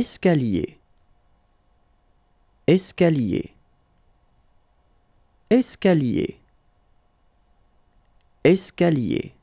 Escalier. Escalier. Escalier. Escalier.